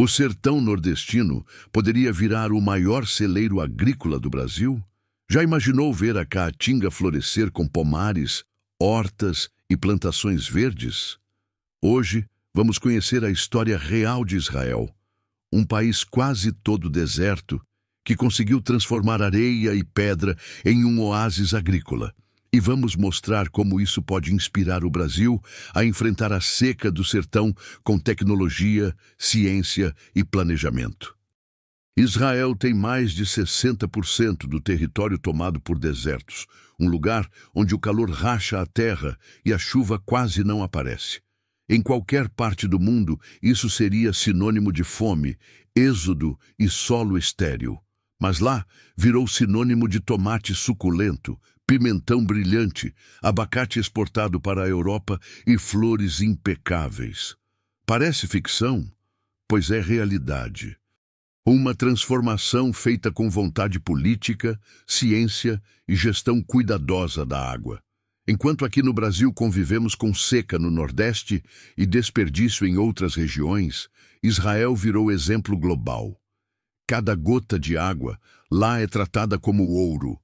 O sertão nordestino poderia virar o maior celeiro agrícola do Brasil? Já imaginou ver a caatinga florescer com pomares, hortas e plantações verdes? Hoje, vamos conhecer a história real de Israel, um país quase todo deserto que conseguiu transformar areia e pedra em um oásis agrícola. E vamos mostrar como isso pode inspirar o Brasil a enfrentar a seca do sertão com tecnologia, ciência e planejamento. Israel tem mais de 60% do território tomado por desertos, um lugar onde o calor racha a terra e a chuva quase não aparece. Em qualquer parte do mundo, isso seria sinônimo de fome, êxodo e solo estéril. Mas lá virou sinônimo de tomate suculento, pimentão brilhante, abacate exportado para a Europa e flores impecáveis. Parece ficção, pois é realidade. Uma transformação feita com vontade política, ciência e gestão cuidadosa da água. Enquanto aqui no Brasil convivemos com seca no Nordeste e desperdício em outras regiões, Israel virou exemplo global. Cada gota de água lá é tratada como ouro.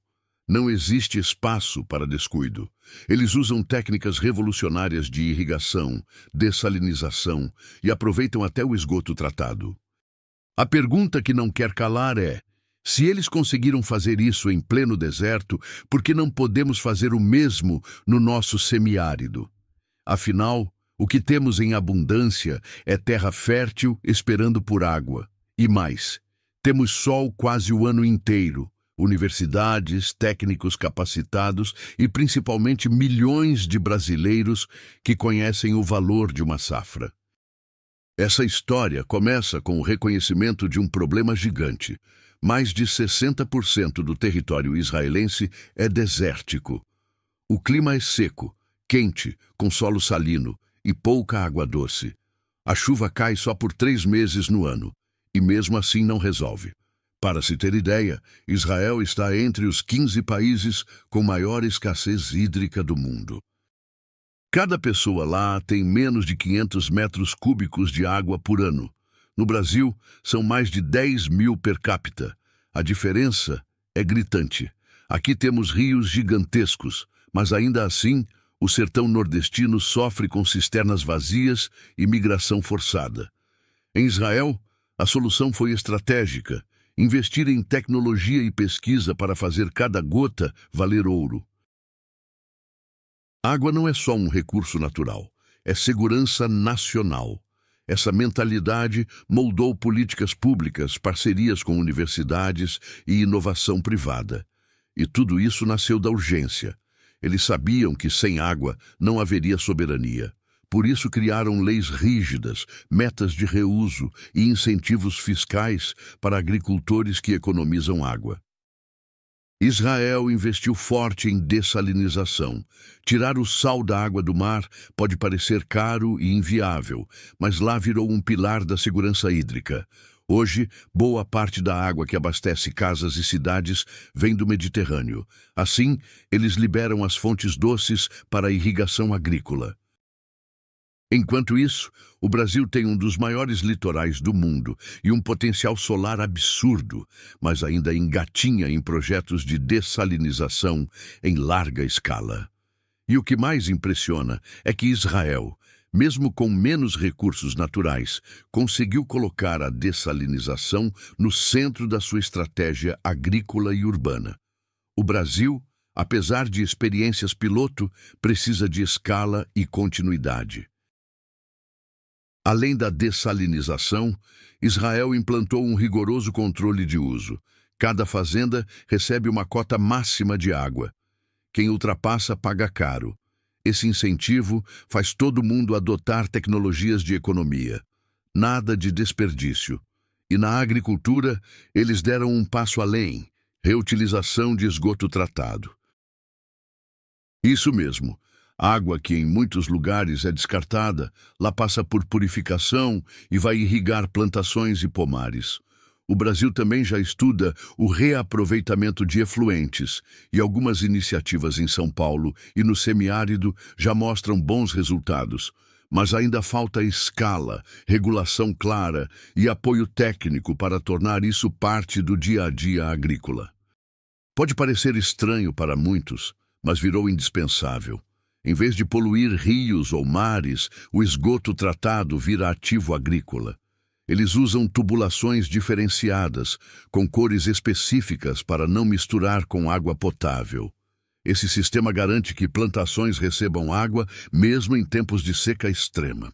Não existe espaço para descuido. Eles usam técnicas revolucionárias de irrigação, dessalinização e aproveitam até o esgoto tratado. A pergunta que não quer calar é: se eles conseguiram fazer isso em pleno deserto, por que não podemos fazer o mesmo no nosso semiárido? Afinal, o que temos em abundância é terra fértil esperando por água. E mais, temos sol quase o ano inteiro, universidades, técnicos capacitados e principalmente milhões de brasileiros que conhecem o valor de uma safra. Essa história começa com o reconhecimento de um problema gigante. Mais de 60% do território israelense é desértico. O clima é seco, quente, com solo salino e pouca água doce. A chuva cai só por três meses no ano e mesmo assim não resolve. Para se ter ideia, Israel está entre os 15 países com maior escassez hídrica do mundo. Cada pessoa lá tem menos de 500 metros cúbicos de água por ano. No Brasil, são mais de 10 mil per capita. A diferença é gritante. Aqui temos rios gigantescos, mas ainda assim, o sertão nordestino sofre com cisternas vazias e migração forçada. Em Israel, a solução foi estratégica, investir em tecnologia e pesquisa para fazer cada gota valer ouro. Água não é só um recurso natural, é segurança nacional. Essa mentalidade moldou políticas públicas, parcerias com universidades e inovação privada. E tudo isso nasceu da urgência. Eles sabiam que sem água não haveria soberania. Por isso criaram leis rígidas, metas de reuso e incentivos fiscais para agricultores que economizam água. Israel investiu forte em dessalinização. Tirar o sal da água do mar pode parecer caro e inviável, mas lá virou um pilar da segurança hídrica. Hoje, boa parte da água que abastece casas e cidades vem do Mediterrâneo. Assim, eles liberam as fontes doces para a irrigação agrícola. Enquanto isso, o Brasil tem um dos maiores litorais do mundo e um potencial solar absurdo, mas ainda engatinha em projetos de dessalinização em larga escala. E o que mais impressiona é que Israel, mesmo com menos recursos naturais, conseguiu colocar a dessalinização no centro da sua estratégia agrícola e urbana. O Brasil, apesar de experiências piloto, precisa de escala e continuidade. Além da dessalinização, Israel implantou um rigoroso controle de uso. Cada fazenda recebe uma cota máxima de água. Quem ultrapassa paga caro. Esse incentivo faz todo mundo adotar tecnologias de economia. Nada de desperdício. E na agricultura, eles deram um passo além reutilização de esgoto tratado. Isso mesmo. Água que em muitos lugares é descartada, lá passa por purificação e vai irrigar plantações e pomares. O Brasil também já estuda o reaproveitamento de efluentes e algumas iniciativas em São Paulo e no semiárido já mostram bons resultados. Mas ainda falta escala, regulação clara e apoio técnico para tornar isso parte do dia a dia agrícola. Pode parecer estranho para muitos, mas virou indispensável. Em vez de poluir rios ou mares, o esgoto tratado vira ativo agrícola. Eles usam tubulações diferenciadas, com cores específicas para não misturar com água potável. Esse sistema garante que plantações recebam água mesmo em tempos de seca extrema.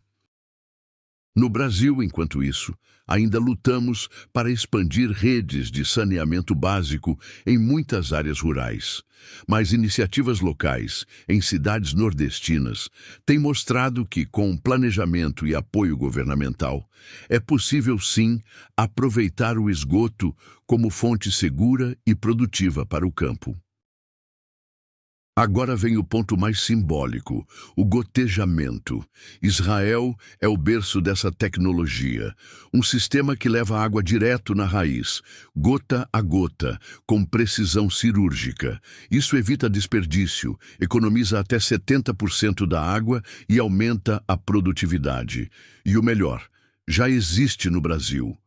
No Brasil, enquanto isso, ainda lutamos para expandir redes de saneamento básico em muitas áreas rurais. Mas iniciativas locais, em cidades nordestinas, têm mostrado que, com planejamento e apoio governamental, é possível sim aproveitar o esgoto como fonte segura e produtiva para o campo. Agora vem o ponto mais simbólico, o gotejamento. Israel é o berço dessa tecnologia, um sistema que leva água direto na raiz, gota a gota, com precisão cirúrgica. Isso evita desperdício, economiza até 70% da água e aumenta a produtividade. E o melhor, já existe no Brasil.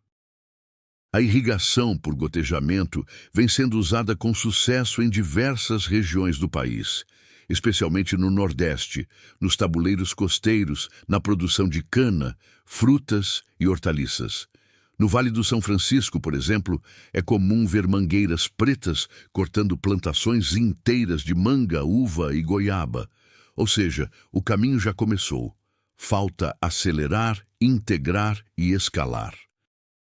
A irrigação por gotejamento vem sendo usada com sucesso em diversas regiões do país, especialmente no Nordeste, nos tabuleiros costeiros, na produção de cana, frutas e hortaliças. No Vale do São Francisco, por exemplo, é comum ver mangueiras pretas cortando plantações inteiras de manga, uva e goiaba. Ou seja, o caminho já começou. Falta acelerar, integrar e escalar.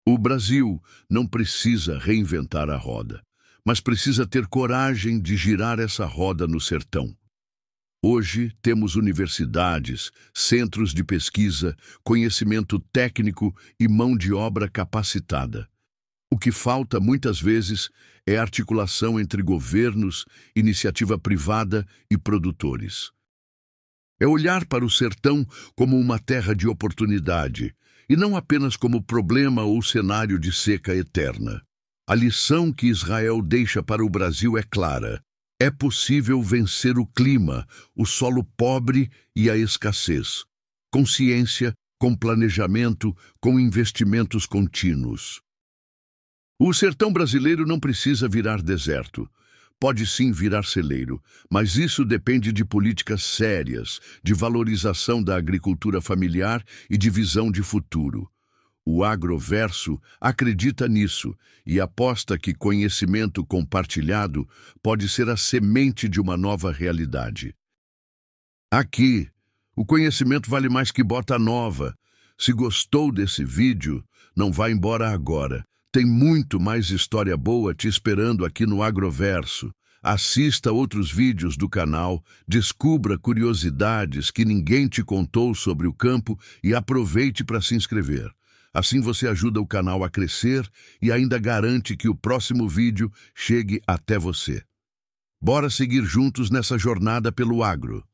O Brasil não precisa reinventar a roda, mas precisa ter coragem de girar essa roda no sertão. Hoje temos universidades, centros de pesquisa, conhecimento técnico e mão de obra capacitada. O que falta muitas vezes é articulação entre governos, iniciativa privada e produtores. É olhar para o sertão como uma terra de oportunidade, e não apenas como problema ou cenário de seca eterna. A lição que Israel deixa para o Brasil é clara. É possível vencer o clima, o solo pobre e a escassez. Com ciência, com planejamento, com investimentos contínuos. O sertão brasileiro não precisa virar deserto pode sim virar celeiro, mas isso depende de políticas sérias, de valorização da agricultura familiar e de visão de futuro. O agroverso acredita nisso e aposta que conhecimento compartilhado pode ser a semente de uma nova realidade. Aqui, o conhecimento vale mais que bota nova. Se gostou desse vídeo, não vá embora agora. Tem muito mais história boa te esperando aqui no Agroverso. Assista outros vídeos do canal, descubra curiosidades que ninguém te contou sobre o campo e aproveite para se inscrever. Assim você ajuda o canal a crescer e ainda garante que o próximo vídeo chegue até você. Bora seguir juntos nessa jornada pelo agro.